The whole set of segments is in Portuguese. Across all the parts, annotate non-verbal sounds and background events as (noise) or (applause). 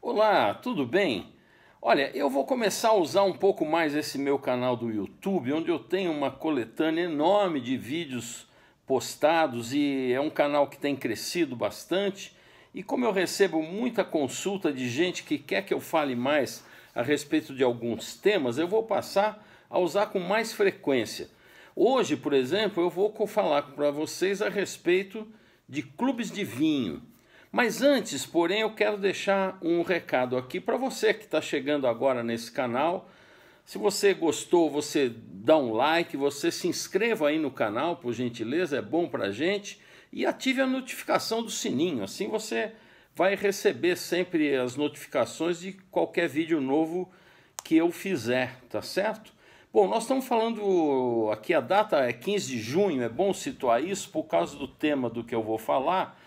Olá, tudo bem? Olha, eu vou começar a usar um pouco mais esse meu canal do YouTube, onde eu tenho uma coletânea enorme de vídeos postados e é um canal que tem crescido bastante. E como eu recebo muita consulta de gente que quer que eu fale mais a respeito de alguns temas, eu vou passar a usar com mais frequência. Hoje, por exemplo, eu vou falar para vocês a respeito de clubes de vinho. Mas antes, porém, eu quero deixar um recado aqui para você que está chegando agora nesse canal. Se você gostou, você dá um like, você se inscreva aí no canal, por gentileza, é bom para gente. E ative a notificação do sininho, assim você vai receber sempre as notificações de qualquer vídeo novo que eu fizer, tá certo? Bom, nós estamos falando aqui, a data é 15 de junho, é bom situar isso por causa do tema do que eu vou falar,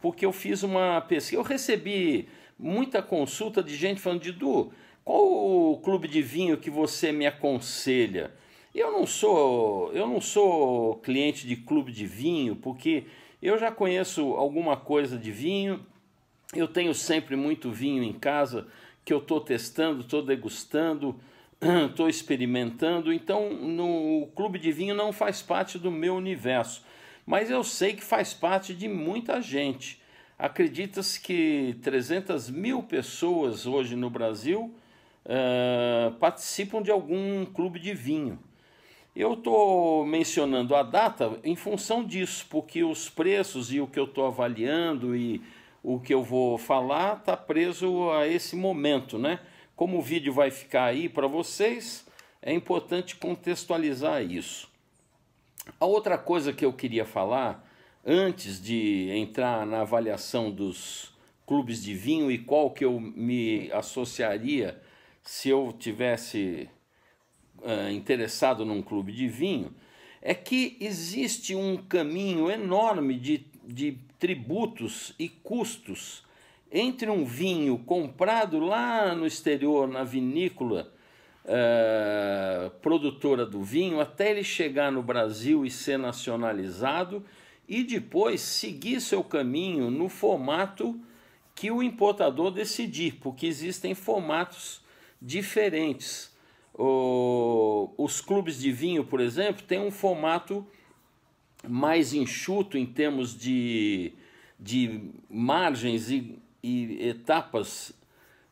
porque eu fiz uma pesquisa, eu recebi muita consulta de gente falando, Didu, qual o clube de vinho que você me aconselha? Eu não sou, eu não sou cliente de clube de vinho, porque eu já conheço alguma coisa de vinho, eu tenho sempre muito vinho em casa que eu estou testando, estou degustando, estou (clears throat) experimentando. Então, no, o clube de vinho não faz parte do meu universo, mas eu sei que faz parte de muita gente. Acredita-se que 300 mil pessoas hoje no Brasil uh, participam de algum clube de vinho. Eu estou mencionando a data em função disso, porque os preços e o que eu estou avaliando e o que eu vou falar está preso a esse momento, né? Como o vídeo vai ficar aí para vocês, é importante contextualizar isso. A outra coisa que eu queria falar, antes de entrar na avaliação dos clubes de vinho e qual que eu me associaria se eu tivesse uh, interessado num clube de vinho, é que existe um caminho enorme de, de tributos e custos entre um vinho comprado lá no exterior, na vinícola eh, produtora do vinho, até ele chegar no Brasil e ser nacionalizado e depois seguir seu caminho no formato que o importador decidir, porque existem formatos diferentes. O, os clubes de vinho, por exemplo, têm um formato mais enxuto em termos de, de margens e, e etapas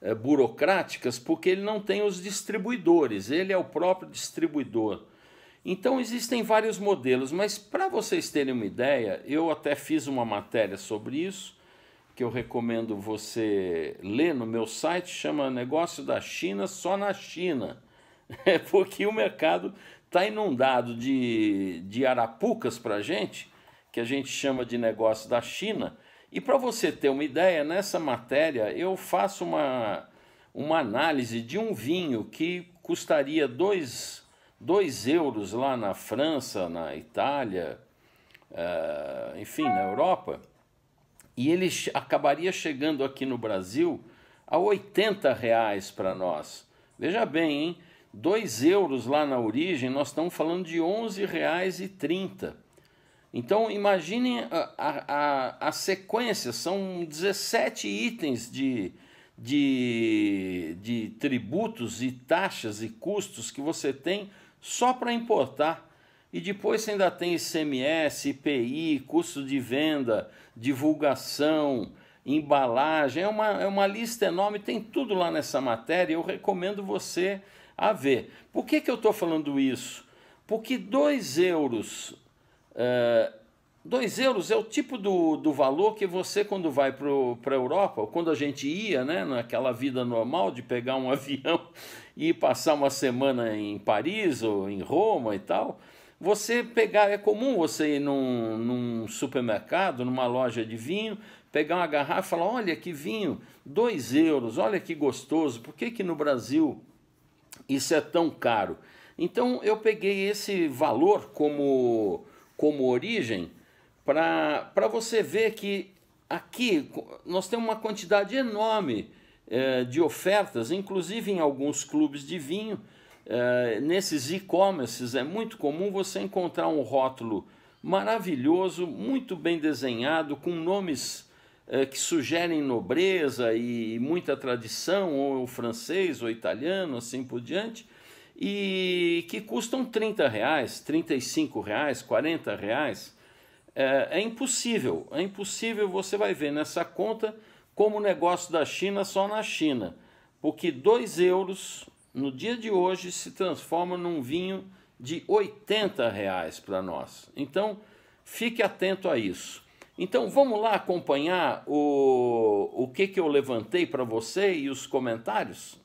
é, burocráticas, porque ele não tem os distribuidores, ele é o próprio distribuidor. Então existem vários modelos, mas para vocês terem uma ideia, eu até fiz uma matéria sobre isso, que eu recomendo você ler no meu site, chama Negócio da China só na China. (laughs) É porque o mercado está inundado de, de arapucas para gente, que a gente chama de negócio da China. E para você ter uma ideia, nessa matéria eu faço uma, uma análise de um vinho que custaria 2 euros lá na França, na Itália, uh, enfim, na Europa, e ele acabaria chegando aqui no Brasil a 80 reais para nós. Veja bem, hein? 2 euros lá na origem, nós estamos falando de R$ 11,30. Então imaginem a, a, a, sequência, são 17 itens de, de, de tributos e taxas e custos que você tem só para importar. E depois você ainda tem ICMS, IPI, custo de venda, divulgação, embalagem. É uma, é uma lista enorme, tem tudo lá nessa matéria. Eu recomendo você a ver. Por que, que eu estou falando isso? Porque 2 euros. É, euros é o tipo do, do valor que você, quando vai para a Europa, ou quando a gente ia, né, naquela vida normal de pegar um (laughs) avião e passar uma semana em Paris ou em Roma e tal, você pegar, é comum você ir num, num supermercado, numa loja de vinho, pegar uma garrafa e falar, olha que vinho, 2 euros, olha que gostoso, por que, que no Brasil isso é tão caro. Então eu peguei esse valor como, como origem para você ver que aqui nós temos uma quantidade enorme eh, de ofertas, inclusive em alguns clubes de vinho. Eh, nesses e-commerces é muito comum você encontrar um rótulo maravilhoso, muito bem desenhado, com nomes eh, que sugerem nobreza e muita tradição, ou francês, ou italiano, assim por diante, e que custam 30 reais, 35 reais, 40 reais. É, é impossível, é impossível, você vai ver nessa conta como o negócio da China só na China, porque 2 euros no dia de hoje se transforma num vinho de 80 reais para nós. Então, fique atento a isso. Então vamos lá acompanhar o, o que, que eu levantei para você e os comentários?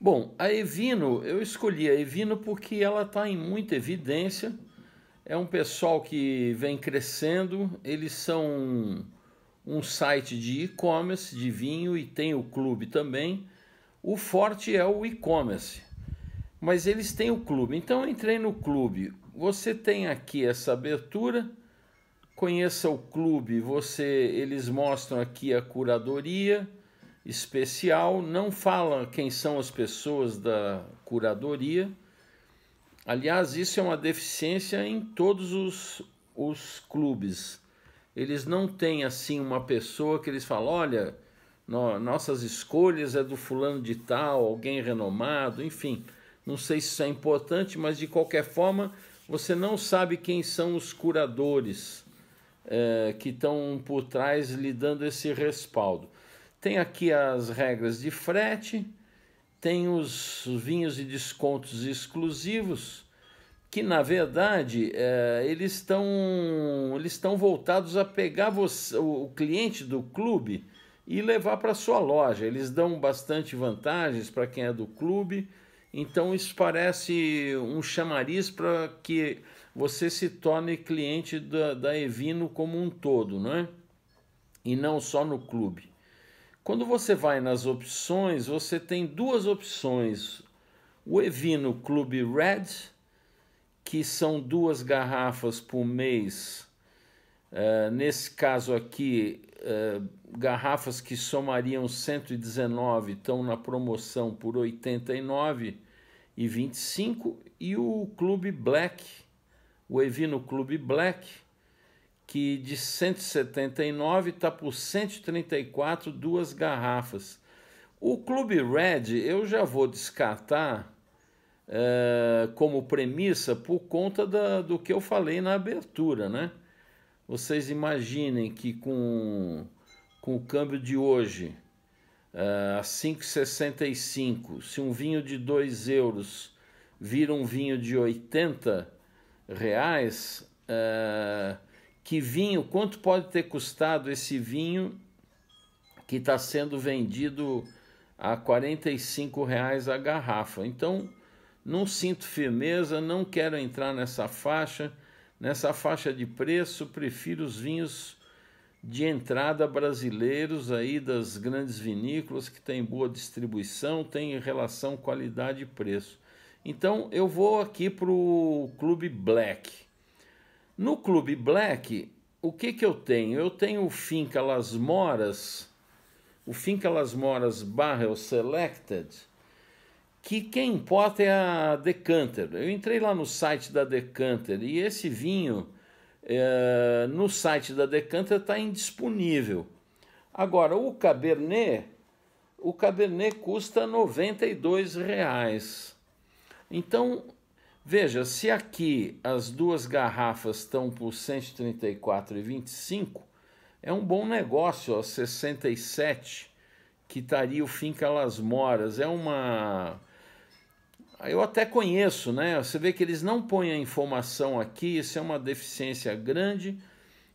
Bom, a Evino, eu escolhi a Evino porque ela está em muita evidência. É um pessoal que vem crescendo, eles são um, um site de e-commerce de vinho e tem o clube também. O forte é o e-commerce, mas eles têm o clube. Então eu entrei no clube você tem aqui essa abertura, conheça o clube, você eles mostram aqui a curadoria especial, não fala quem são as pessoas da curadoria. Aliás, isso é uma deficiência em todos os, os clubes. Eles não têm assim uma pessoa que eles falam, olha, no, nossas escolhas é do fulano de tal, alguém renomado, enfim. Não sei se isso é importante, mas de qualquer forma, você não sabe quem são os curadores é, que estão por trás lhe dando esse respaldo. Tem aqui as regras de frete, tem os vinhos e descontos exclusivos, que na verdade é, eles estão eles estão voltados a pegar você, o cliente do clube e levar para sua loja. Eles dão bastante vantagens para quem é do clube então isso parece um chamariz para que você se torne cliente da, da Evino como um todo, não é? E não só no clube. Quando você vai nas opções, você tem duas opções. O Evino Clube Red, que são duas garrafas por mês. Uh, nesse caso aqui, uh, garrafas que somariam 119 estão na promoção por 89 e 25 e o Clube Black, o Evino Clube Black, que de 179 está por 134 duas garrafas. O Clube Red eu já vou descartar é, como premissa por conta da, do que eu falei na abertura, né? Vocês imaginem que com, com o câmbio de hoje ah, a 5,65. Se um vinho de 2 euros vira um vinho de 80 reais, uh, que vinho, quanto pode ter custado esse vinho que está sendo vendido a 45 reais a garrafa? Então, não sinto firmeza, não quero entrar nessa faixa, nessa faixa de preço, prefiro os vinhos de entrada brasileiros aí das grandes vinícolas que tem boa distribuição, tem relação qualidade e preço. Então eu vou aqui para o Clube Black. No Clube Black, o que, que eu tenho? Eu tenho o Finca Las Moras, o Finca Las Moras Barrel é Selected, que quem importa é a Decanter. Eu entrei lá no site da Decanter e esse vinho é, no site da Decanter está indisponível. Agora, o Cabernet, o Cabernet custa R$ reais. Então, veja, se aqui as duas garrafas estão por R$ 134,25, é um bom negócio, R$ 67,00, que estaria tá o que elas Moras. É uma eu até conheço, né? Você vê que eles não põem a informação aqui, isso é uma deficiência grande.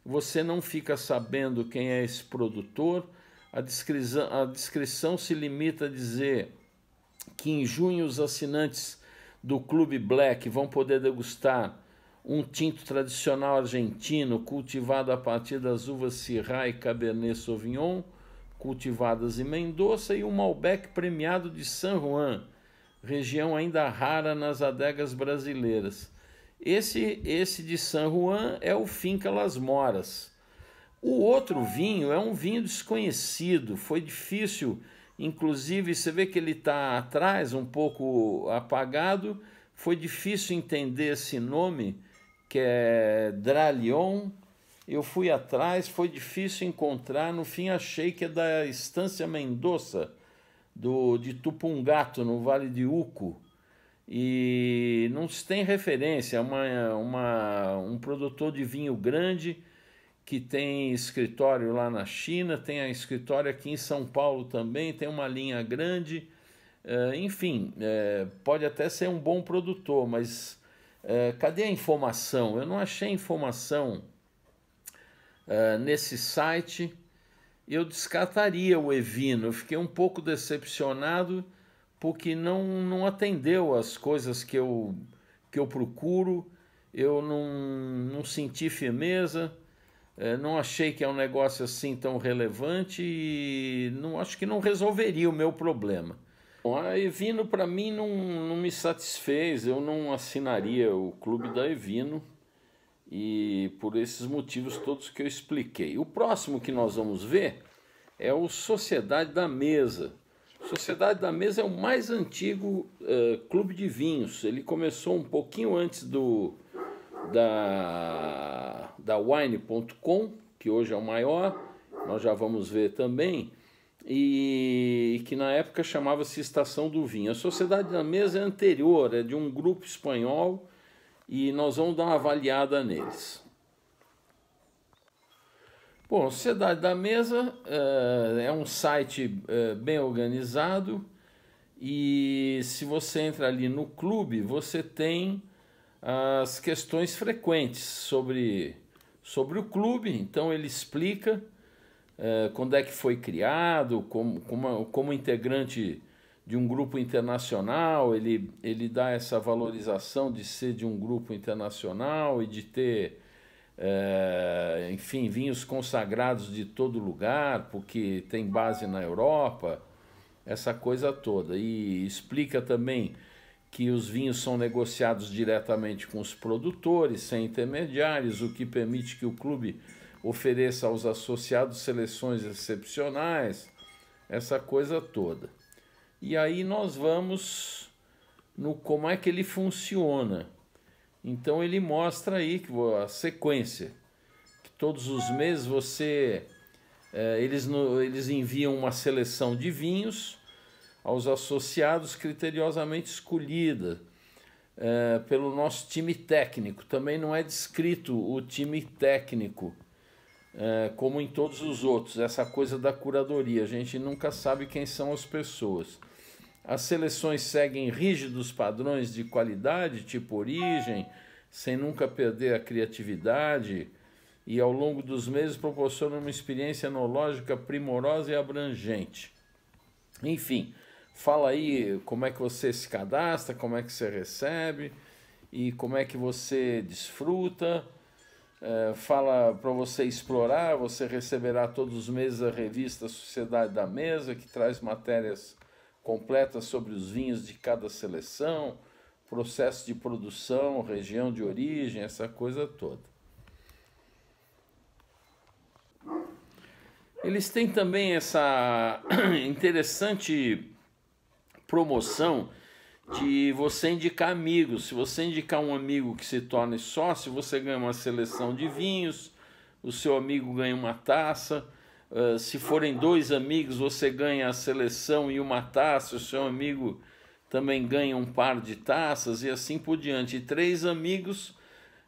Você não fica sabendo quem é esse produtor. A descrição, a descrição se limita a dizer que em junho os assinantes do Clube Black vão poder degustar um tinto tradicional argentino cultivado a partir das uvas Syrah e Cabernet Sauvignon, cultivadas em Mendoza, e um Malbec premiado de San Juan região ainda rara nas adegas brasileiras. Esse, esse de San Juan é o Finca Las Moras. O outro vinho é um vinho desconhecido, foi difícil, inclusive você vê que ele está atrás, um pouco apagado, foi difícil entender esse nome, que é Dralion. Eu fui atrás, foi difícil encontrar, no fim achei que é da Estância Mendoza, do, de Tupungato, no Vale de Uco, e não se tem referência. É uma, uma, um produtor de vinho grande que tem escritório lá na China, tem a escritório aqui em São Paulo também, tem uma linha grande. É, enfim, é, pode até ser um bom produtor, mas é, cadê a informação? Eu não achei informação é, nesse site eu descartaria o Evino. Eu fiquei um pouco decepcionado porque não, não atendeu as coisas que eu, que eu procuro. Eu não, não senti firmeza, é, não achei que é um negócio assim tão relevante e não acho que não resolveria o meu problema. Bom, a Evino para mim não, não me satisfez, eu não assinaria o clube da Evino e por esses motivos todos que eu expliquei. O próximo que nós vamos ver é o Sociedade da Mesa. Sociedade da Mesa é o mais antigo uh, clube de vinhos. Ele começou um pouquinho antes do da, da Wine.com, que hoje é o maior, nós já vamos ver também, e que na época chamava-se Estação do Vinho. A Sociedade da Mesa é anterior, é de um grupo espanhol e nós vamos dar uma avaliada neles. Bom, Sociedade da Mesa uh, é um site uh, bem organizado e se você entra ali no clube, você tem as questões frequentes sobre, sobre o clube, então ele explica uh, quando é que foi criado, como, como, como integrante de um grupo internacional, ele, ele dá essa valorização de ser de um grupo internacional e de ter, é, enfim, vinhos consagrados de todo lugar, porque tem base na Europa, essa coisa toda. E explica também que os vinhos são negociados diretamente com os produtores, sem intermediários, o que permite que o clube ofereça aos associados seleções excepcionais, essa coisa toda. E aí nós vamos no como é que ele funciona. Então ele mostra aí que a sequência, que todos os meses você é, eles, no, eles enviam uma seleção de vinhos aos associados criteriosamente escolhida é, pelo nosso time técnico. Também não é descrito o time técnico é, como em todos os outros, essa coisa da curadoria. A gente nunca sabe quem são as pessoas. As seleções seguem rígidos padrões de qualidade, tipo origem, sem nunca perder a criatividade, e ao longo dos meses proporcionam uma experiência enológica primorosa e abrangente. Enfim, fala aí como é que você se cadastra, como é que você recebe e como é que você desfruta. É, fala para você explorar, você receberá todos os meses a revista Sociedade da Mesa, que traz matérias completas sobre os vinhos de cada seleção, processo de produção, região de origem, essa coisa toda. Eles têm também essa (coughs) interessante promoção de você indicar amigos. Se você indicar um amigo que se torne sócio, você ganha uma seleção de vinhos, o seu amigo ganha uma taça. Uh, se forem dois amigos, você ganha a seleção e uma taça, o seu amigo também ganha um par de taças e assim por diante. E três amigos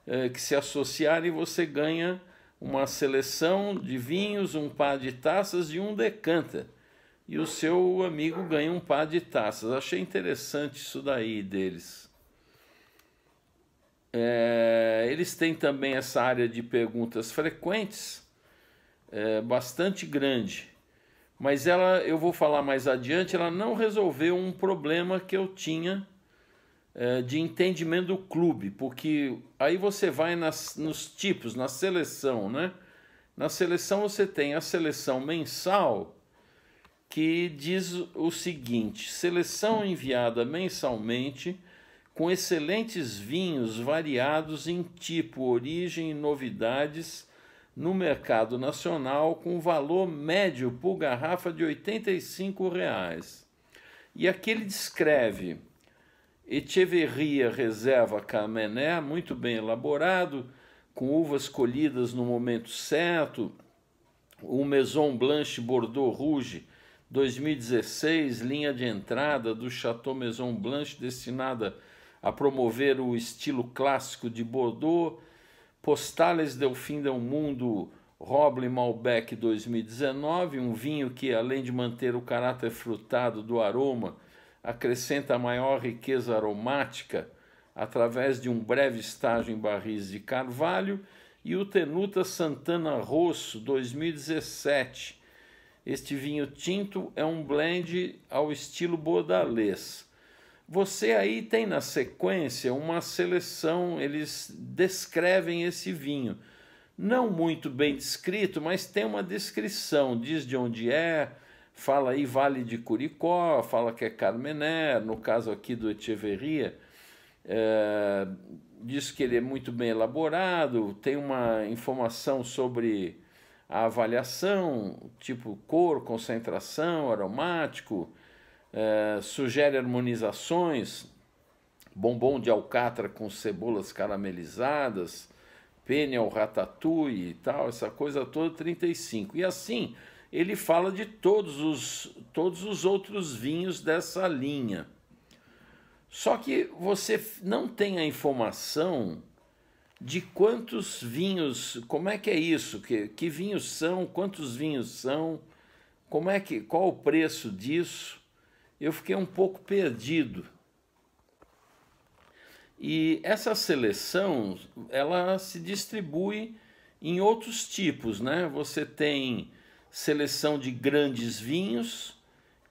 uh, que se associarem, você ganha uma seleção de vinhos, um par de taças e um decanter e o seu amigo ganha um par de taças. Achei interessante isso daí deles. É, eles têm também essa área de perguntas frequentes, é, bastante grande. Mas ela, eu vou falar mais adiante, ela não resolveu um problema que eu tinha é, de entendimento do clube, porque aí você vai nas, nos tipos, na seleção, né? Na seleção você tem a seleção mensal, que diz o seguinte: seleção enviada mensalmente com excelentes vinhos variados em tipo, origem e novidades no mercado nacional com valor médio por garrafa de R$ 85,00. E aqui ele descreve Echeverria Reserva Camené, muito bem elaborado, com uvas colhidas no momento certo, o Maison Blanche Bordeaux Rouge 2016, linha de entrada do Chateau Maison Blanche destinada a promover o estilo clássico de Bordeaux. Postales del Fim del Mundo, Roble Malbec 2019, um vinho que, além de manter o caráter frutado do aroma, acrescenta maior riqueza aromática através de um breve estágio em barris de carvalho, e o Tenuta Santana Rosso 2017, este vinho tinto é um blend ao estilo bordalês. Você aí tem na sequência uma seleção, eles descrevem esse vinho. Não muito bem descrito, mas tem uma descrição, diz de onde é, fala aí Vale de Curicó, fala que é Carmener, no caso aqui do Echeverria, é, diz que ele é muito bem elaborado, tem uma informação sobre a avaliação, tipo cor, concentração, aromático, eh, sugere harmonizações, bombom de alcatra com cebolas caramelizadas, penne ao ratatouille e tal, essa coisa toda, 35. E assim, ele fala de todos os, todos os outros vinhos dessa linha. Só que você não tem a informação de quantos vinhos, como é que é isso? Que, que vinhos são? Quantos vinhos são? Como é que, qual o preço disso? Eu fiquei um pouco perdido. E essa seleção, ela se distribui em outros tipos, né? Você tem seleção de grandes vinhos,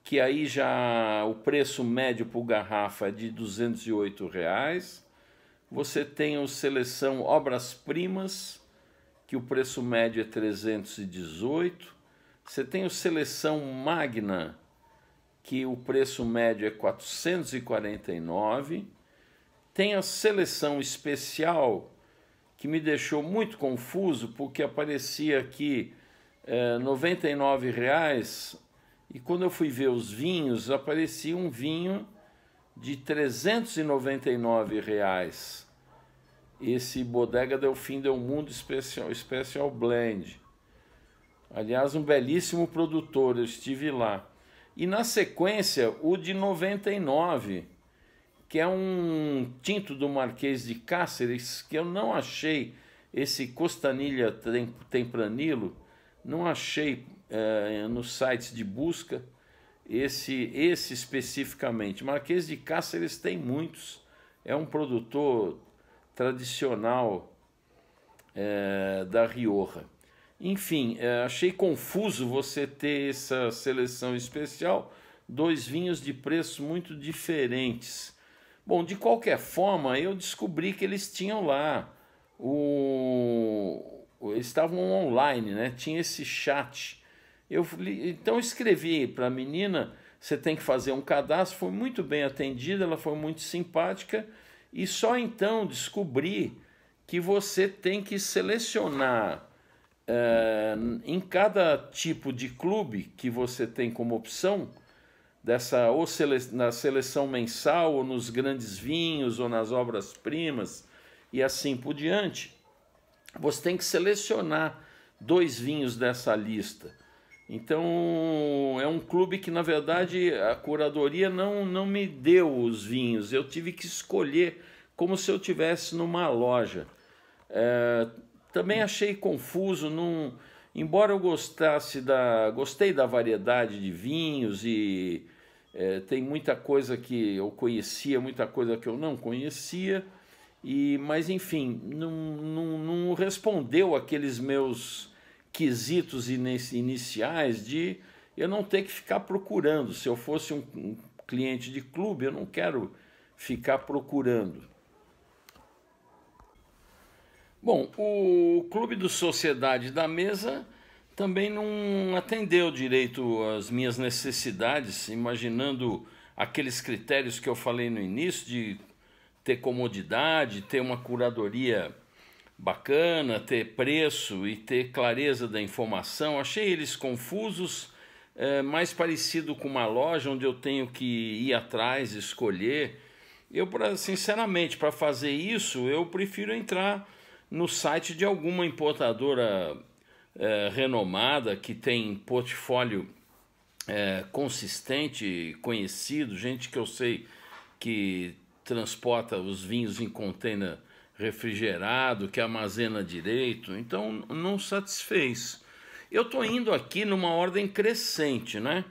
que aí já o preço médio por garrafa é de 208 reais você tem o seleção obras-primas, que o preço médio é 318. Você tem o seleção magna, que o preço médio é 449. Tem a seleção especial, que me deixou muito confuso, porque aparecia aqui é, R$ reais e quando eu fui ver os vinhos, aparecia um vinho de 399 reais. Esse Bodega Del Fim Del Mundo Special, Special Blend. Aliás, um belíssimo produtor, eu estive lá. E na sequência, o de 99, que é um tinto do Marquês de Cáceres, que eu não achei esse Costanilha Tempranilo, não achei é, nos sites de busca esse, esse especificamente. Marquês de Cáceres tem muitos, é um produtor tradicional é, da Rioja. Enfim, é, achei confuso você ter essa seleção especial, dois vinhos de preços muito diferentes. Bom, de qualquer forma, eu descobri que eles tinham lá o eles estavam online, né? Tinha esse chat eu então escrevi para a menina, você tem que fazer um cadastro, foi muito bem atendida, ela foi muito simpática e só então descobri que você tem que selecionar é, em cada tipo de clube que você tem como opção dessa ou sele, na seleção mensal ou nos grandes vinhos ou nas obras primas e assim por diante. Você tem que selecionar dois vinhos dessa lista então é um clube que na verdade a curadoria não, não me deu os vinhos, eu tive que escolher como se eu tivesse numa loja. É, também achei confuso, num, embora eu gostasse da gostei da variedade de vinhos e é, tem muita coisa que eu conhecia, muita coisa que eu não conhecia e mas enfim não, não, não respondeu aqueles meus quesitos iniciais de eu não ter que ficar procurando. Se eu fosse um, um cliente de clube, eu não quero ficar procurando. Bom, o Clube do Sociedade da Mesa também não atendeu direito às minhas necessidades, imaginando aqueles critérios que eu falei no início de ter comodidade, ter uma curadoria bacana, ter preço e ter clareza da informação. Achei eles confusos, é, mais parecido com uma loja onde eu tenho que ir atrás, escolher. Eu, pra, sinceramente, para fazer isso, eu prefiro entrar no site de alguma importadora é, renomada que tem portfólio é, consistente, conhecido, gente que eu sei que transporta os vinhos em container refrigerado, que armazena direito, então não satisfez. Eu estou indo aqui numa ordem crescente, né?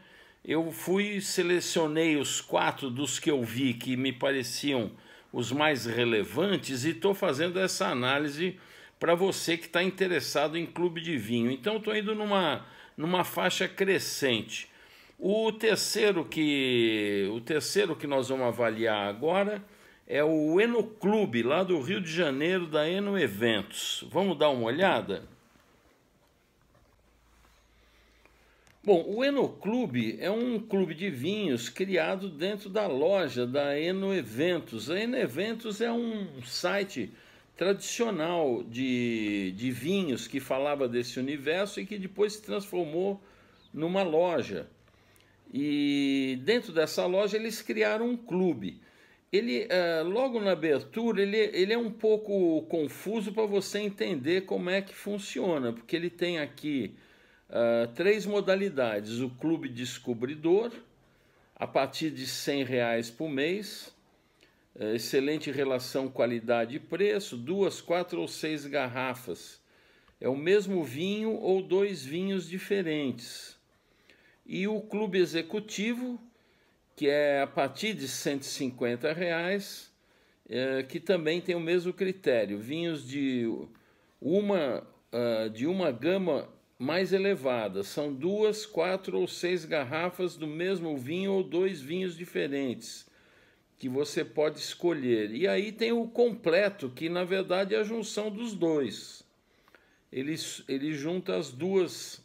Eu fui, selecionei os quatro dos que eu vi que me pareciam os mais relevantes e estou fazendo essa análise para você que está interessado em clube de vinho. Então estou indo numa, numa faixa crescente. O terceiro que o terceiro que nós vamos avaliar agora é o Eno Clube, lá do Rio de Janeiro, da Eno Eventos. Vamos dar uma olhada? Bom, o Eno Clube é um clube de vinhos criado dentro da loja da Eno Eventos. A Eno Eventos é um site tradicional de, de vinhos que falava desse universo e que depois se transformou numa loja. E dentro dessa loja eles criaram um clube ele uh, logo na abertura ele, ele é um pouco confuso para você entender como é que funciona, porque ele tem aqui uh, três modalidades: o clube descobridor, a partir de 100 reais por mês, uh, excelente relação qualidade e preço, duas, quatro ou seis garrafas. É o mesmo vinho ou dois vinhos diferentes. E o clube executivo, que é a partir de 150 reais, é, que também tem o mesmo critério. Vinhos de uma, uh, de uma gama mais elevada, são duas, quatro ou seis garrafas do mesmo vinho ou dois vinhos diferentes que você pode escolher. E aí tem o completo, que na verdade é a junção dos dois. Ele, ele junta as duas,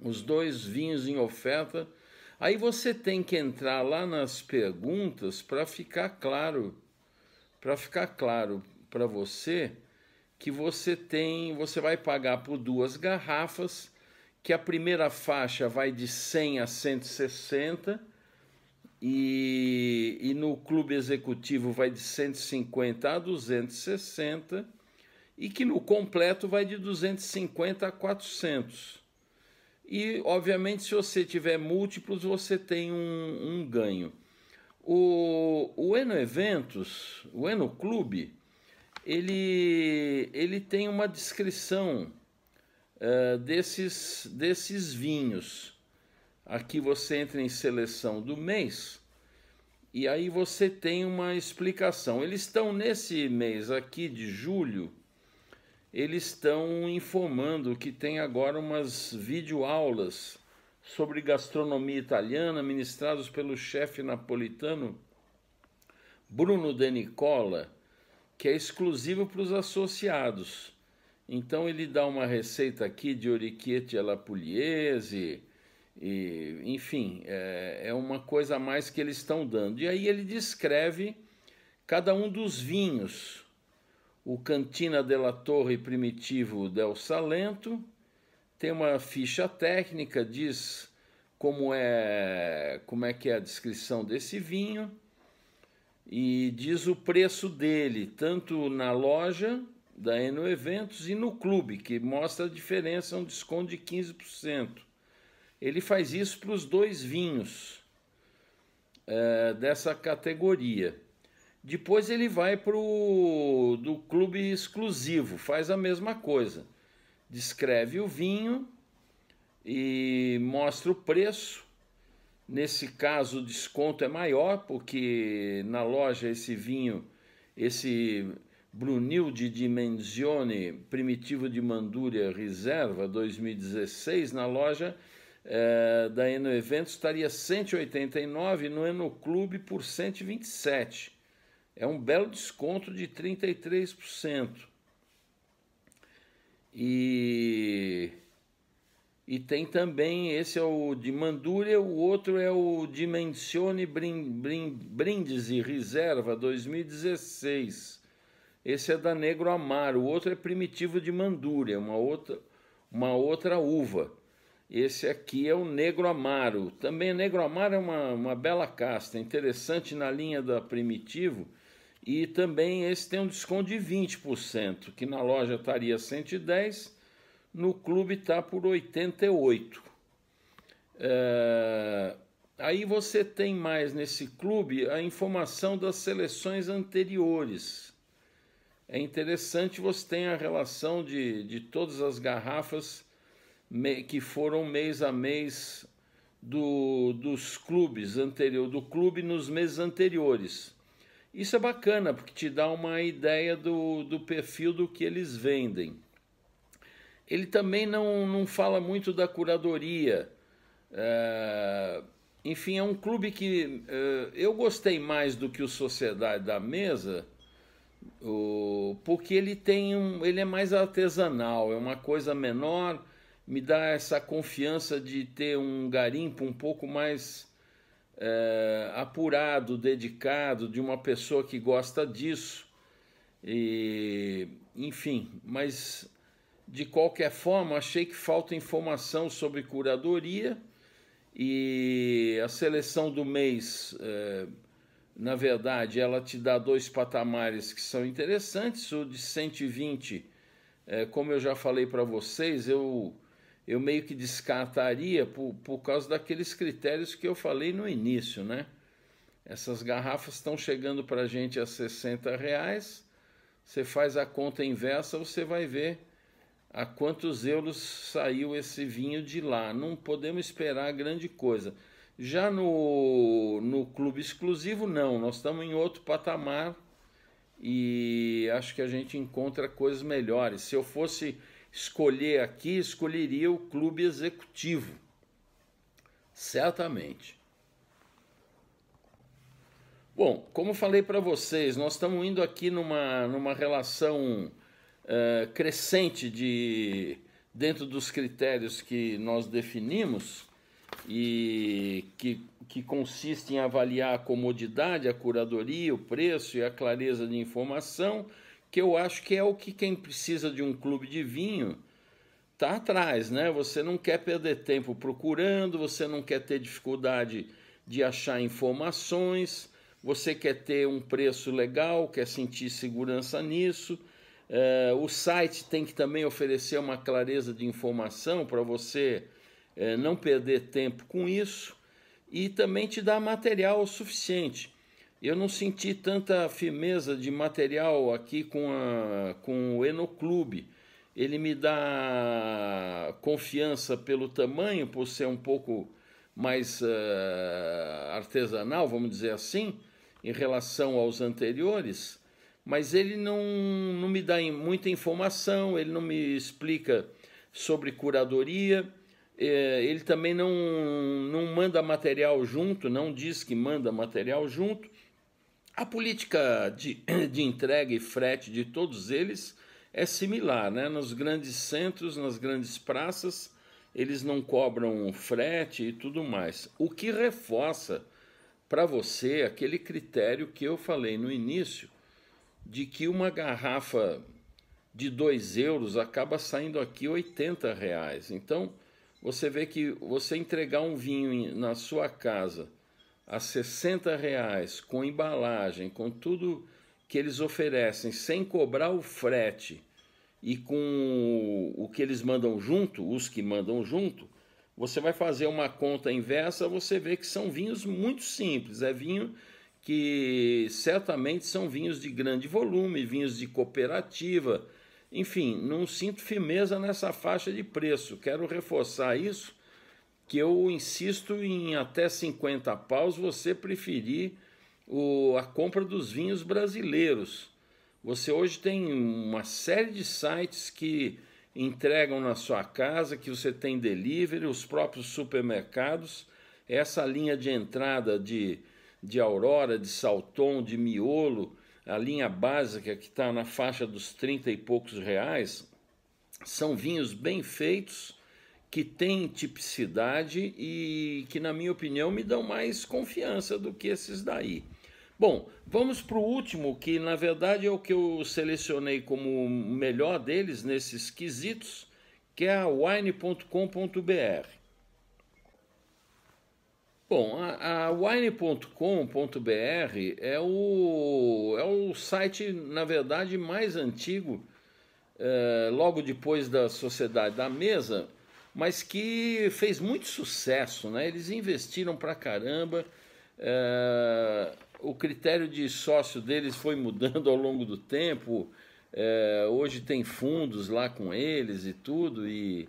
os dois vinhos em oferta Aí você tem que entrar lá nas perguntas para ficar claro, para ficar claro para você que você tem, você vai pagar por duas garrafas, que a primeira faixa vai de 100 a 160 e, e no clube executivo vai de 150 a 260 e que no completo vai de 250 a 400. E, obviamente, se você tiver múltiplos, você tem um, um ganho. O, o Eno Eventos, o Eno Clube, ele, ele tem uma descrição uh, desses, desses vinhos. Aqui você entra em seleção do mês e aí você tem uma explicação. Eles estão nesse mês aqui de julho, eles estão informando que tem agora umas videoaulas sobre gastronomia italiana ministrados pelo chefe napolitano Bruno De Nicola, que é exclusivo para os associados. Então ele dá uma receita aqui de oriquete alla pugliese, e, enfim, é, é uma coisa a mais que eles estão dando. E aí ele descreve cada um dos vinhos o Cantina della Torre Primitivo del Salento, tem uma ficha técnica, diz como é, como é que é a descrição desse vinho e diz o preço dele, tanto na loja da Eno Eventos e no clube, que mostra a diferença, é um desconto de 15%. Ele faz isso para os dois vinhos é, dessa categoria. Depois ele vai para o do clube exclusivo, faz a mesma coisa. Descreve o vinho e mostra o preço. Nesse caso, o desconto é maior, porque na loja esse vinho, esse Brunilde de Dimensione Primitivo de Mandúria Reserva 2016, na loja é, da Eno Eventos, estaria 189, no Eno Clube por 127. É um belo desconto de 33%. E, e tem também, esse é o de Mandúria, o outro é o Dimensione Brindes Brindisi Reserva 2016. Esse é da Negro Amaro o outro é Primitivo de Mandúria, uma outra, uma outra uva. Esse aqui é o Negro Amaro. Também Negro Amaro é uma, uma bela casta, é interessante na linha da Primitivo, e também esse tem um desconto de 20%, que na loja estaria 110, no clube está por 88. É... Aí você tem mais nesse clube a informação das seleções anteriores. É interessante você tem a relação de, de todas as garrafas que foram mês a mês do, dos clubes anterior, do clube nos meses anteriores. Isso é bacana porque te dá uma ideia do, do perfil do que eles vendem. Ele também não, não fala muito da curadoria. É, enfim, é um clube que é, eu gostei mais do que o Sociedade da Mesa, o, porque ele tem um, ele é mais artesanal, é uma coisa menor, me dá essa confiança de ter um garimpo um pouco mais é, apurado, dedicado, de uma pessoa que gosta disso. E, enfim, mas de qualquer forma, achei que falta informação sobre curadoria e a seleção do mês, é, na verdade, ela te dá dois patamares que são interessantes. O de 120, é, eh, como eu já falei para vocês, eu eu meio que descartaria por, por causa daqueles critérios que eu falei no início, né? Essas garrafas estão chegando para a gente a 60 reais. Você faz a conta inversa, você vai ver a quantos euros saiu esse vinho de lá. Não podemos esperar grande coisa. Já no, no clube exclusivo, não. Nós estamos em outro patamar e acho que a gente encontra coisas melhores. Se eu fosse escolher aqui, escolheria o clube executivo. Certamente. Bom, como falei para vocês, nós estamos indo aqui numa, numa relação uh, crescente de dentro dos critérios que nós definimos e que, que consiste em avaliar a comodidade, a curadoria, o preço e a clareza de informação que eu acho que é o que quem precisa de um clube de vinho está atrás, né? Você não quer perder tempo procurando, você não quer ter dificuldade de achar informações, você quer ter um preço legal, quer sentir segurança nisso. É, o site tem que também oferecer uma clareza de informação para você é, não perder tempo com isso e também te dar material o suficiente. Eu não senti tanta firmeza de material aqui com, a, com o Enoclube. Ele me dá confiança pelo tamanho, por ser um pouco mais uh, artesanal, vamos dizer assim, em relação aos anteriores, mas ele não, não me dá muita informação, ele não me explica sobre curadoria, eh, ele também não, não manda material junto, não diz que manda material junto, a política de, (clears throat) de entrega e frete de todos eles é similar, né? Nos grandes centros, nas grandes praças, eles não cobram frete e tudo mais. O que reforça para você aquele critério que eu falei no início, de que uma garrafa de 2 euros acaba saindo aqui 80 reais. Então, você vê que você entregar um vinho na sua casa a 60 reais, com embalagem, com tudo que eles oferecem, sem cobrar o frete e com o que eles mandam junto, os que mandam junto, você vai fazer uma conta inversa, você vê que são vinhos muito simples, é vinho que certamente são vinhos de grande volume, vinhos de cooperativa. Enfim, não sinto firmeza nessa faixa de preço. Quero reforçar isso que eu insisto em até 50 paus você preferir o, a compra dos vinhos brasileiros. Você hoje tem uma série de sites que entregam na sua casa, que você tem delivery, os próprios supermercados, essa linha de entrada de, de Aurora, de Salton, de Miolo, a linha básica que está na faixa dos 30 e poucos reais, são vinhos bem feitos que têm tipicidade e que, na minha opinião, me dão mais confiança do que esses daí. Bom, vamos para o último, que na verdade é o que eu selecionei como o melhor deles nesses quesitos, que é a wine.com.br. Bom, a, a wine.com.br é o, é o site, na verdade, mais antigo, é, logo depois da Sociedade da Mesa, mas que fez muito sucesso, né? Eles investiram pra caramba. É, o critério de sócio deles foi mudando ao longo do tempo. É, hoje tem fundos lá com eles e tudo, e,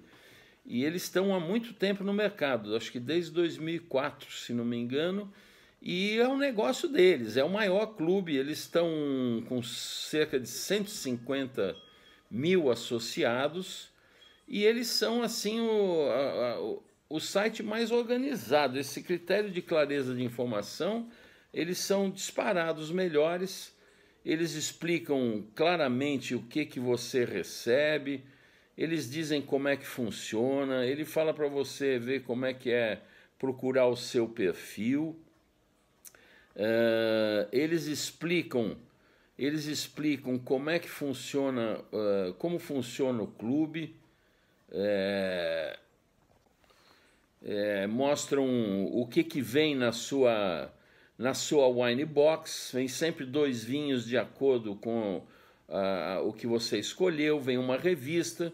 e eles estão há muito tempo no mercado, acho que desde 2004, se não me engano, e é um negócio deles, é o maior clube, eles estão com cerca de 150 mil associados, e eles são, assim, o, a, a, o site mais organizado. Esse critério de clareza de informação, eles são disparados melhores. Eles explicam claramente o que, que você recebe, eles dizem como é que funciona, ele fala para você ver como é que é procurar o seu perfil. Uh, eles explicam, eles explicam como é que funciona, uh, como funciona o clube, é, é, mostram o que, que vem na sua, na sua wine box. Vem sempre dois vinhos de acordo com o que você escolheu. Vem uma revista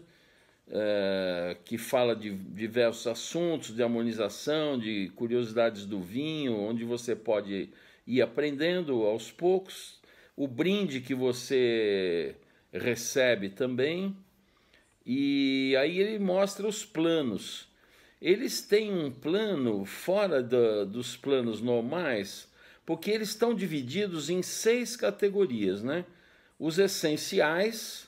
é, que fala de diversos assuntos, de harmonização, de curiosidades do vinho, onde você pode ir aprendendo aos poucos. O brinde que você recebe também. E aí ele mostra os planos. Eles têm um plano fora da, dos planos normais, porque eles estão divididos em seis categorias, né? Os essenciais,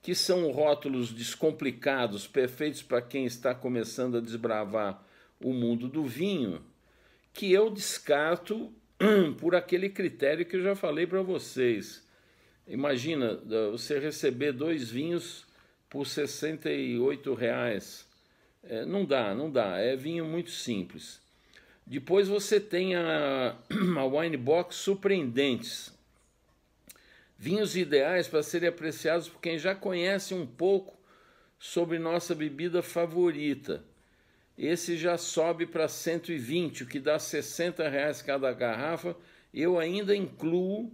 que são rótulos descomplicados, perfeitos para quem está começando a desbravar o mundo do vinho, que eu descarto (clears throat) por aquele critério que eu já falei para vocês. Imagina você receber dois vinhos por 68 reais. É, não dá, não dá. É vinho muito simples. Depois você tem a, (clears throat) a Wine Box Surpreendentes. Vinhos ideais para serem apreciados por quem já conhece um pouco sobre nossa bebida favorita. Esse já sobe para 120, o que dá 60 reais cada garrafa. Eu ainda incluo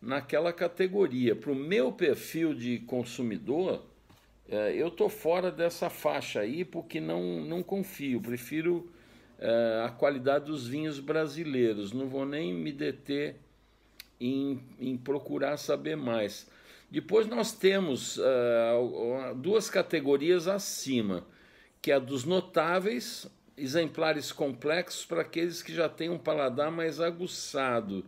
naquela categoria. Para o meu perfil de consumidor, eh, eu estou fora dessa faixa aí porque não, não confio, prefiro eh, a qualidade dos vinhos brasileiros, não vou nem me deter em, em procurar saber mais. Depois nós temos uh, duas categorias acima, que é a dos notáveis, exemplares complexos para aqueles que já têm um paladar mais aguçado.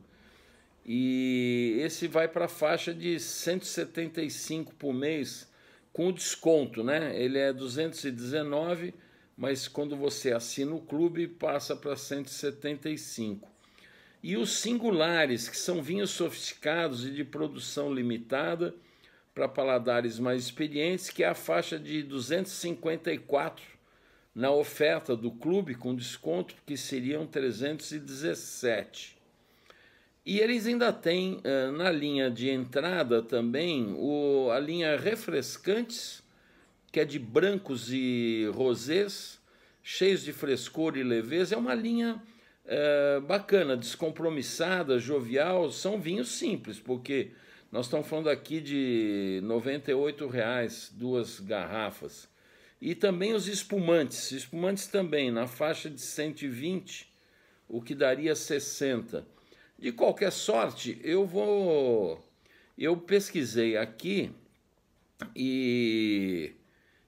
E esse vai para a faixa de 175 por mês, com desconto, né? Ele é 219, mas quando você assina o clube passa para 175. E os singulares, que são vinhos sofisticados e de produção limitada para paladares mais experientes, que é a faixa de 254 na oferta do clube com desconto, que seriam 317. E eles ainda têm eh, na linha de entrada também o, a linha refrescantes, que é de brancos e rosés, cheios de frescor e leveza. É uma linha eh, bacana, descompromissada, jovial. São vinhos simples, porque nós estamos falando aqui de R$ reais duas garrafas. E também os espumantes, espumantes também na faixa de 120, o que daria 60 de qualquer sorte, eu vou. Eu pesquisei aqui e,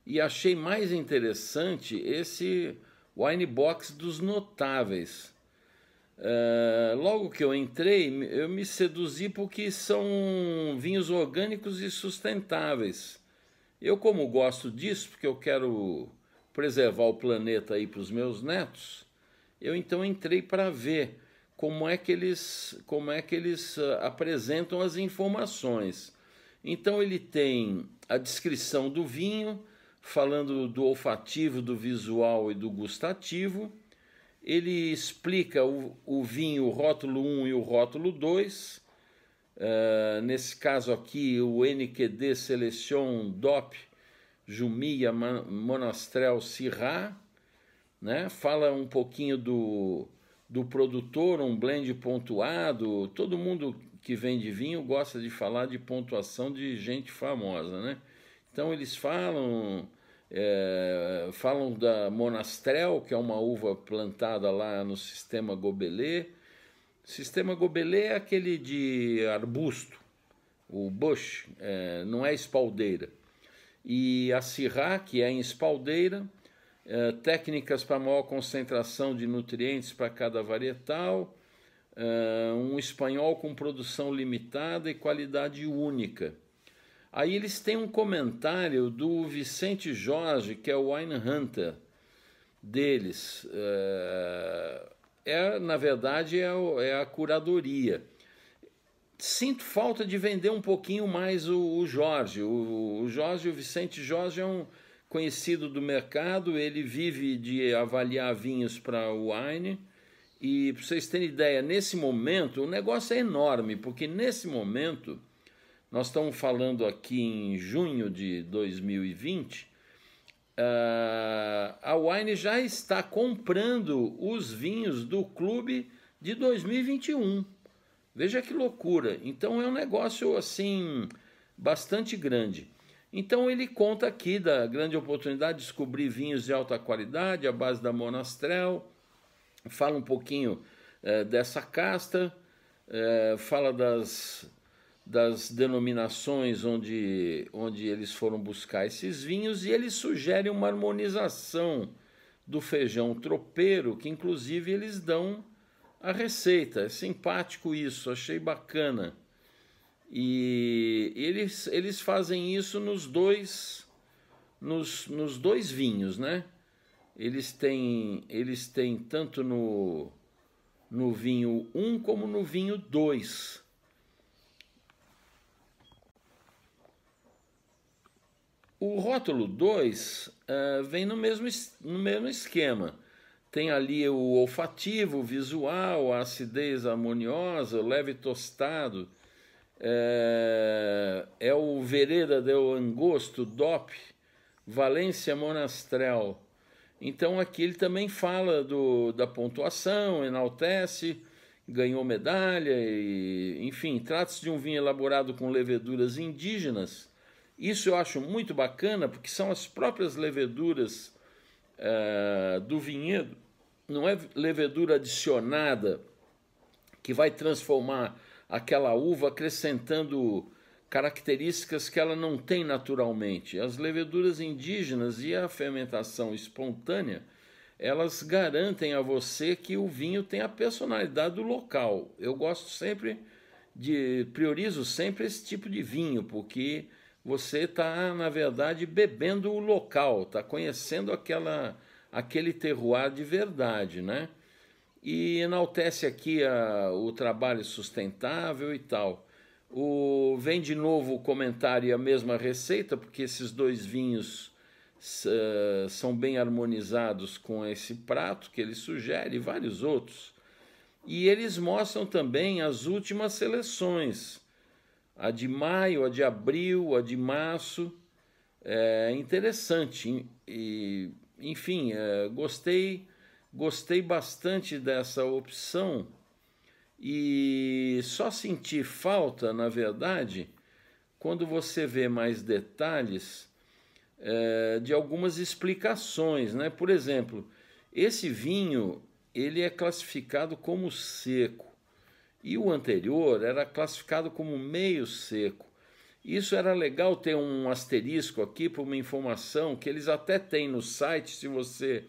e achei mais interessante esse wine box dos notáveis. Uh, logo que eu entrei, eu me seduzi porque são vinhos orgânicos e sustentáveis. Eu, como gosto disso, porque eu quero preservar o planeta aí para os meus netos, eu então entrei para ver como é que eles, como é que eles ah, apresentam as informações. Então ele tem a descrição do vinho, falando do olfativo, do visual e do gustativo. Ele explica o, o vinho, o rótulo 1 e o rótulo 2. Uh, ah, nesse caso aqui, o NQD Selection DOP Jumia Monastrel Sirra. Né? Fala um pouquinho do, do produtor, um blend pontuado. Todo mundo que vende vinho gosta de falar de pontuação de gente famosa, né? Então eles falam é, falam da Monastrel, que é uma uva plantada lá no sistema Gobelet. Sistema Gobelet é aquele de arbusto, o bush, é, não é espaldeira. E a Syrah, que é em espaldeira, é, técnicas para maior concentração de nutrientes para cada varietal, é, um espanhol com produção limitada e qualidade única. Aí eles têm um comentário do Vicente Jorge, que é o Wine Hunter deles. É, é, na verdade, é, é, a curadoria. Sinto falta de vender um pouquinho mais o, o Jorge. O, o Jorge, o Vicente Jorge é um, conhecido do mercado, ele vive de avaliar vinhos para wine. E para vocês terem ideia, nesse momento o negócio é enorme, porque nesse momento nós estamos falando aqui em junho de 2020, uh, ah, a Wine já está comprando os vinhos do clube de 2021. Veja que loucura! Então é um negócio assim bastante grande. Então ele conta aqui da grande oportunidade de descobrir vinhos de alta qualidade à base da Monastrel, fala um pouquinho eh, dessa casta, eh, fala das, das denominações onde, onde eles foram buscar esses vinhos e ele sugere uma harmonização do feijão tropeiro, que inclusive eles dão a receita. É simpático isso, achei bacana. E eles, eles fazem isso nos dois nos, nos dois vinhos, né? Eles têm eles têm tanto no no vinho 1 um, como no vinho 2. O rótulo 2 uh, ah, vem no mesmo, no mesmo esquema. Tem ali o olfativo, o visual, a acidez harmoniosa, o leve tostado, é, é o Vereda del Angosto, DOP, Valência Monastrel. Então aqui ele também fala do, da pontuação, enaltece, ganhou medalha, e, enfim, trata-se de um vinho elaborado com leveduras indígenas. Isso eu acho muito bacana, porque são as próprias leveduras é, do vinhedo, não é levedura adicionada que vai transformar aquela uva acrescentando características que ela não tem naturalmente. As leveduras indígenas e a fermentação espontânea, elas garantem a você que o vinho tem a personalidade do local. Eu gosto sempre de priorizo sempre esse tipo de vinho, porque você está, na verdade, bebendo o local, está conhecendo aquela, aquele terroir de verdade, né? e enaltece aqui a, ah, o trabalho sustentável e tal. O, vem de novo o comentário e a mesma receita, porque esses dois vinhos uh, são bem harmonizados com esse prato que ele sugere e vários outros. E eles mostram também as últimas seleções, a de maio, a de abril, a de março. É interessante, e, enfim, é, gostei Gostei bastante dessa opção e só senti falta, na verdade, quando você vê mais detalhes é, de algumas explicações, né? Por exemplo, esse vinho ele é classificado como seco e o anterior era classificado como meio seco. Isso era legal ter um asterisco aqui para uma informação que eles até têm no site, se você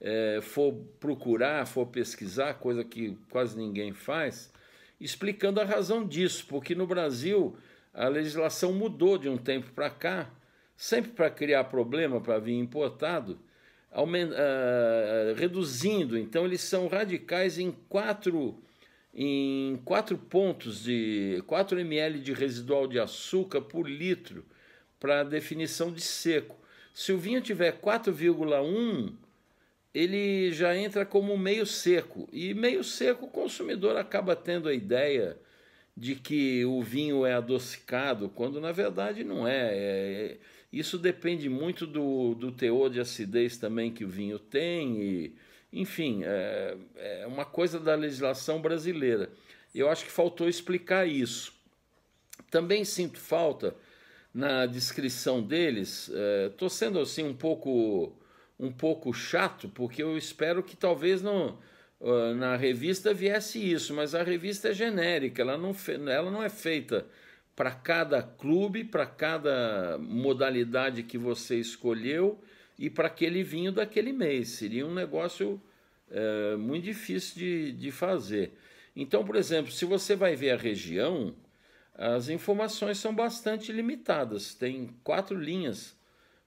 é, for procurar, for pesquisar, coisa que quase ninguém faz, explicando a razão disso, porque no Brasil a legislação mudou de um tempo para cá, sempre para criar problema para vir importado, uh, reduzindo. Então eles são radicais em quatro em 4 pontos de 4 ml de residual de açúcar por litro para definição de seco. Se o vinho tiver 4,1 ele já entra como meio seco. E meio seco o consumidor acaba tendo a ideia de que o vinho é adocicado, quando na verdade não é. é. é isso depende muito do, do teor de acidez também que o vinho tem, e, enfim, é, é uma coisa da legislação brasileira. Eu acho que faltou explicar isso. Também sinto falta na descrição deles, estou é, sendo assim um pouco um pouco chato, porque eu espero que talvez ah, na revista viesse isso, mas a revista é genérica, ela não, ela não é feita para cada clube, para cada modalidade que você escolheu e para aquele vinho daquele mês. Seria um negócio é, muito difícil de, de fazer. Então, por exemplo, se você vai ver a região, as informações são bastante limitadas. Tem quatro linhas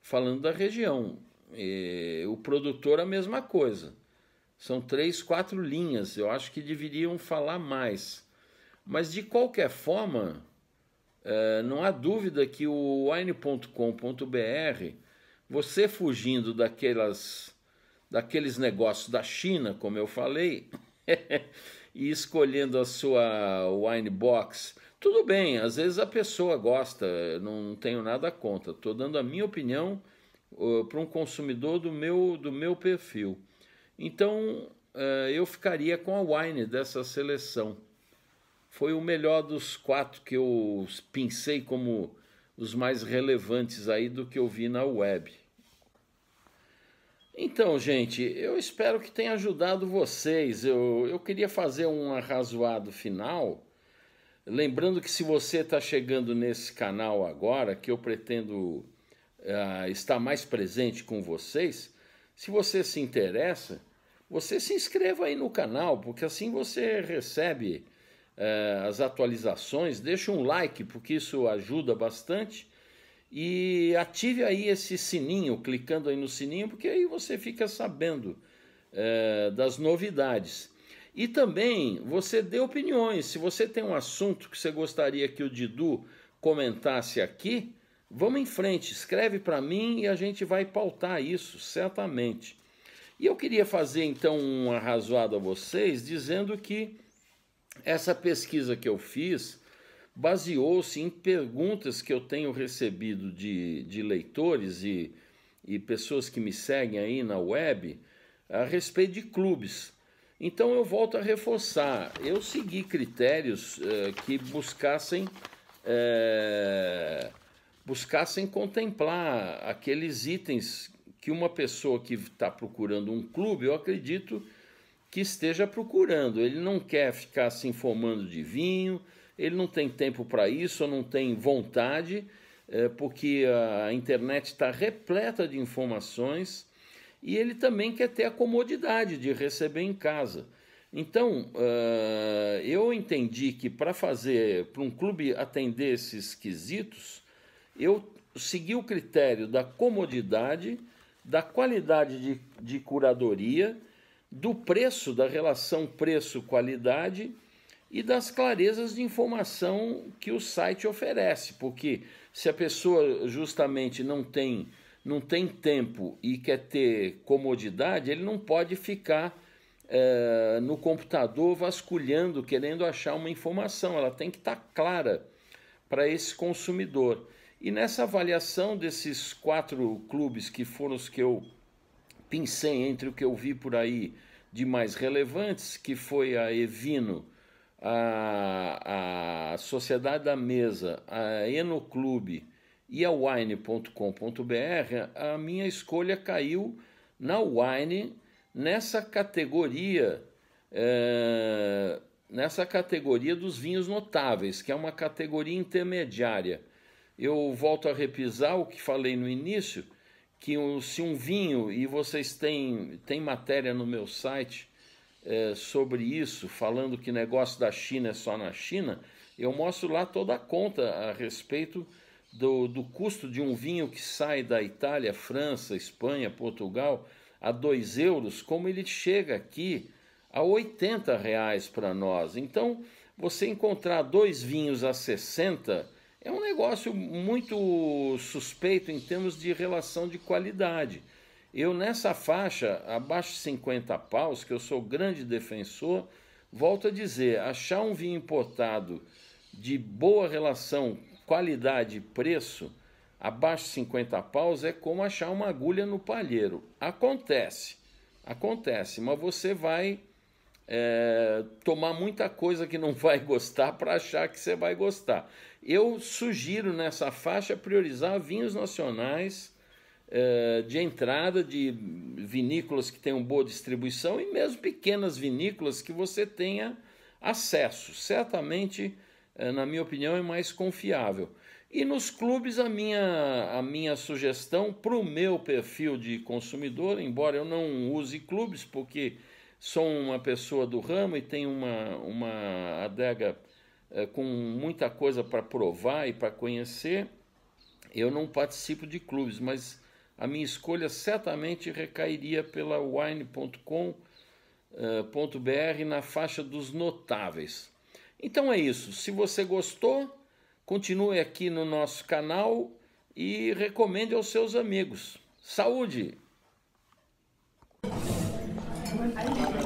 falando da região. E, é, o produtor, a mesma coisa. São três, quatro linhas. Eu acho que deveriam falar mais. Mas, de qualquer forma, é, não há dúvida que o wine.com.br, você fugindo daquelas, daqueles negócios da China, como eu falei, (laughs) e escolhendo a sua wine box, tudo bem, às vezes a pessoa gosta, não tenho nada contra, estou dando a minha opinião eh, para um consumidor do meu, do meu perfil. Então uh, eu ficaria com a Wine dessa seleção. Foi o melhor dos quatro que eu pensei como os mais relevantes aí do que eu vi na web. Então, gente, eu espero que tenha ajudado vocês. Eu, eu queria fazer um arrazoado final. Lembrando que se você está chegando nesse canal agora, que eu pretendo uh, está mais presente com vocês. Se você se interessa, você se inscreva aí no canal, porque assim você recebe uh, as atualizações. Deixa um like, porque isso ajuda bastante. E ative aí esse sininho, clicando aí no sininho, porque aí você fica sabendo uh, das novidades. E também você dê opiniões. Se você tem um assunto que você gostaria que o Didu comentasse aqui, Vamos em frente, escreve para mim e a gente vai pautar isso, certamente. E eu queria fazer então um razoada a vocês dizendo que essa pesquisa que eu fiz baseou-se em perguntas que eu tenho recebido de, de leitores e, e pessoas que me seguem aí na web a respeito de clubes. Então eu volto a reforçar, eu segui critérios eh, que buscassem eh, buscassem contemplar aqueles itens que uma pessoa que está procurando um clube, eu acredito que esteja procurando. Ele não quer ficar se informando de vinho, ele não tem tempo para isso, ou não tem vontade, é, porque a internet está repleta de informações e ele também quer ter a comodidade de receber em casa. Então, uh, eu entendi que para fazer, para um clube atender esses quesitos, eu segui o critério da comodidade, da qualidade de, de curadoria, do preço, da relação preço-qualidade e das clarezas de informação que o site oferece, porque se a pessoa justamente não tem não tem tempo e quer ter comodidade, ele não pode ficar é, no computador vasculhando, querendo achar uma informação. Ela tem que estar tá clara para esse consumidor. E nessa avaliação desses quatro clubes que foram os que eu pincei entre o que eu vi por aí de mais relevantes, que foi a Evino, a, a Sociedade da Mesa, a Enoclube e a Wine.com.br, a minha escolha caiu na Wine, nessa categoria. É, nessa categoria dos vinhos notáveis, que é uma categoria intermediária eu volto a repisar o que falei no início, que um, se um vinho, e vocês têm, têm matéria no meu site é, sobre isso, falando que negócio da China é só na China, eu mostro lá toda a conta a respeito do, do custo de um vinho que sai da Itália, França, Espanha, Portugal, a 2 euros, como ele chega aqui a 80 reais para nós. Então, você encontrar dois vinhos a 60 é um negócio muito suspeito em termos de relação de qualidade. Eu, nessa faixa, abaixo de 50 paus, que eu sou grande defensor, volto a dizer: achar um vinho importado de boa relação qualidade-preço, abaixo de 50 paus, é como achar uma agulha no palheiro. Acontece, acontece, mas você vai é, tomar muita coisa que não vai gostar para achar que você vai gostar. Eu sugiro nessa faixa priorizar vinhos nacionais é, de entrada, de vinícolas que tenham boa distribuição e mesmo pequenas vinícolas que você tenha acesso. Certamente, é, na minha opinião, é mais confiável. E nos clubes, a minha, a minha sugestão para o meu perfil de consumidor, embora eu não use clubes, porque sou uma pessoa do ramo e tenho uma, uma adega é, com muita coisa para provar e para conhecer, eu não participo de clubes, mas a minha escolha certamente recairia pela wine.com.br eh, na faixa dos notáveis. Então é isso. Se você gostou, continue aqui no nosso canal e recomende aos seus amigos. Saúde! Thank you.